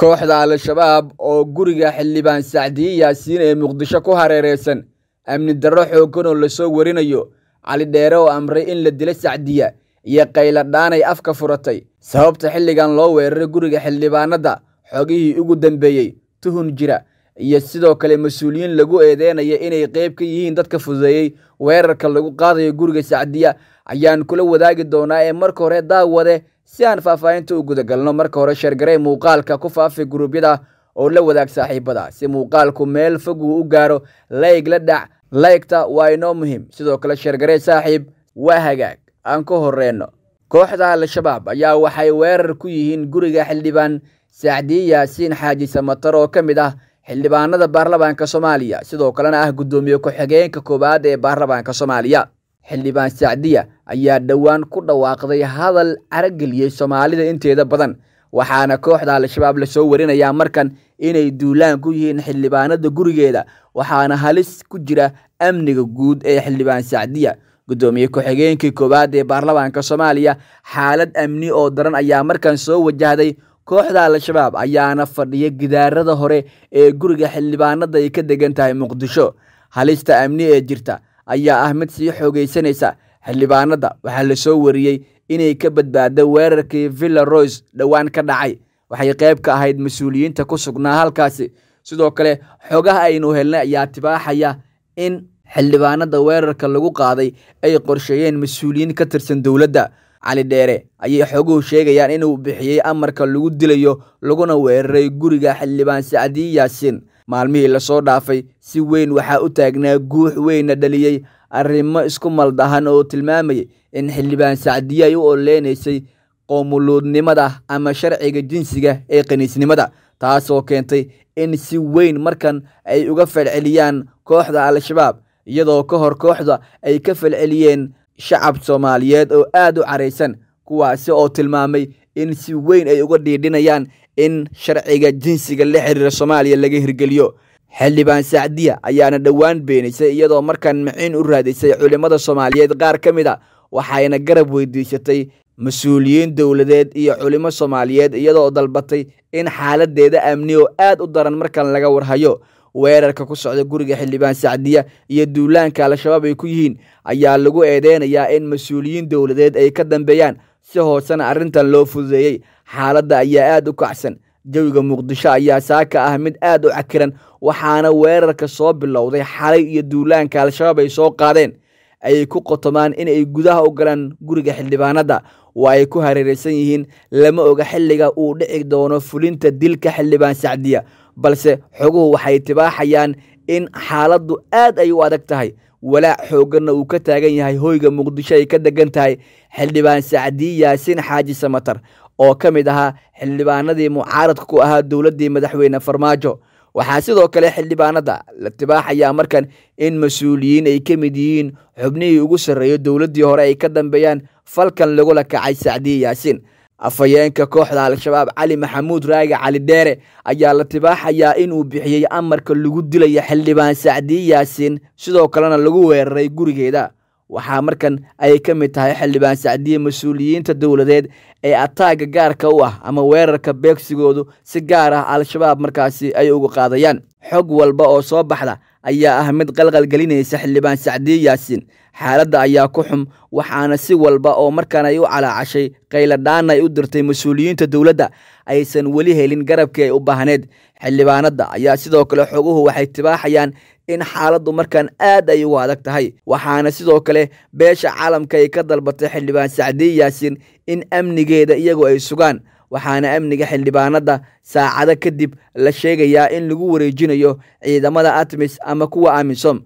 kooxda al-shabaab oo guriga xildhibaan sacdiye yaasiin ee muqdisho ku hareereysan amni darro xooggan oo lasoo warinayo cali dheere oo amray in la dilo sacdiya iyo kayla afka furatay sababta xilligan loo weeraray guriga xildhibaanada xogihii ugu dambeeyey tuhun jira iyo sidoo kale mas-uuliyiin lagu eedeynaya inay qayb ka yihiin dadka fudeeyey weerarka lagu qaadayo guriga sacdiya ayaan kula wadaagi doonaa ee marka hore daawade si aan faahfaahinta u gudagalno marka hore sheergarey muuqaalka ku faafi guruubyada oo la wadaag saaxiibada si muuqaalku meel fog uu u gaaro layg la dhac laygta waa inoo muhiim sidoo kale sheergarey saaxiib waa hagaag aan ku horreyno kooxda al-shabaab ayaa waxay weerar ku yihiin guriga xildhibaan saacdiye yaasiin xaaji samatar oo ka mid ah xildhibaanada baarlamaanka soomaaliya sidoo kalena ah guddoomiye ku-xigeenka koowaad ee baarlamaanka soomaaliya xildhibaan sacdiya ayaa dhowaan ku dhawaaqday hadal carageliyey soomaalida inteeda badan waxaana kooxda al-shabaab lasoo warinayaa markan inay duulaan ku yihiin xildhibaanada gurigeeda waxaana halis ku jira amniga guud ee xildhibaan sacdiya gudoomiye ku-xigeenkii koowaad ee baarlamaanka soomaaliya xaalad amni oo daran ayaa markan soo wajahday kooxda al-shabaab ayaana fadhiya gidaarada hore ee guriga xildhibaanada ay ka degan tahay muqdisho halista amni ee jirta ayaa ah mid sii xoogaysanaysa xildhibaanada waxaa la soo wariyey inay ka badbaado weerarkii villa roys dhowaan ka dhacay waxay qayb ka ahayd mas-uuliyiinta ku sugnaa halkaasi sidoo kale xogaha aynu helnay ayaa tibaaxaya in xildhibaanada weerarka lagu qaaday ay qorsheeyeen mas-uuliyiin ka tirsan dowladda cali dheere ayay xoguhu sheegayaan inuu bixiyey amarka lagu dilayo laguna weeraray guriga xildhibaan sacdiyi yaasiin maalmihii lasoo dhaafay si weyn waxaa u taagnaa guux weynna dhaliyey arrimo isku maldahan oo tilmaamayay in xildhibaan sacdiye ay u oleynaysay qoomuluudnimada ama sharciga jinsiga ee qaniisnimada taasoo keentay in si weyn markan ay uga falceliyaan kooxda al-shabaab iyadoo ka hor kooxda ay ka falceliyeen shacab soomaaliyeed oo aad u caraysan kuwaasi oo tilmaamay in si weyn ay uga dhiidhinayaan in sharciga jinsiga la xiriira soomaaliya laga hirgeliyo xildhibaan sacdiya ayaana dhowaan beenisay iyadoo markaan maciin u raadisay culimmada soomaaliyeed qaar ka mid a waxayna garab weydiisatay mas-uuliyiin dowladeed iyo culimo soomaaliyeed iyadoo dalbatay in xaaladeeda amni oo aad u daran markan laga warhayo weerarka ku socda guriga xildhibaan sacdiya iyo duulaanka al-shabaab ay ku yihiin ayaa lagu eedeynayaa in mas-uuliyiin dowladeed ay ka dambeeyaan si hoosena arrintan loo fududeeyey xaaladda ayaa aad u kacsan jawiga muqdisho ayaa saaka ah mid aad u cakiran waxaana weerarka soo bilowday xalay iyo duulaanka al-shabaab ay soo qaadeen ayay ku qotomaan inay gudaha u galaan guriga xildhibaanadda waa ay ku hareeraysan yihiin lama oga xilliga uu dhici doono fulinta dilka xildhibaan sacdiya balse xoguhu waxay tibaaxayaan in xaaladdu aad ay u adag tahay walaac xoogganna uu ka taagan yahay hoyga muqdisho ay ka deggan tahay xildhibaan sacdiyi yaasiin xaaji samatar oo ka mid ahaa xildhibaanadii mucaaradka ku ahaa dowladdii madaxweyne farmaajo waxaa sidoo kale xildhibaanada la tibaaxayaa markan in mas-uuliyiin ay ka mid yihiin xubnihii ugu sarreeyo dowladdii hore ay ka dambeeyaan falkan lagula kacay sacdiyi yaasiin afhayeenka kooxda al-shabaab cali maxamuud raagi cali dheere ayaa la tibaaxayaa inuu bixiyey amarka lagu dilaya xildhibaan sacdiyi yaasiin sidoo kalena lagu weeraray gurigeeda waxaa markan ay ka mid tahay xildhibaan sacdiye mas-uuliyiinta dowladeed ee ataaga gaarka u ah ama weerarka beegsigoodu si gaar ah al-shabaab markaasi ay uga qaadayaan xog walba oo soo baxda ayaa ah mid qalqalgelinaysa xildhibaan sacdiye yaasiin xaaladda ayaa ku xum waxaana si walba oo markan ay u calaacashay qayladhaan ay u dirtay mas-uuliyiinta dowladda aysan weli helin garabkii ay u baahneed xildhibaanadda ayaa sidoo kale xoguhu waxay tibaaxayaan in xaaladdu markan aad ay ugu adag tahay waxaana sidoo kale beesha caalamka ay ka dalbatay xildhibaan sacdiye yaasiin in amnigeeda iyagu ay sugaan waxaana amniga xildhibaanada saacado kadib la sheegayaa in lagu wareejinayo ciidamada atmis ama kuwa amisom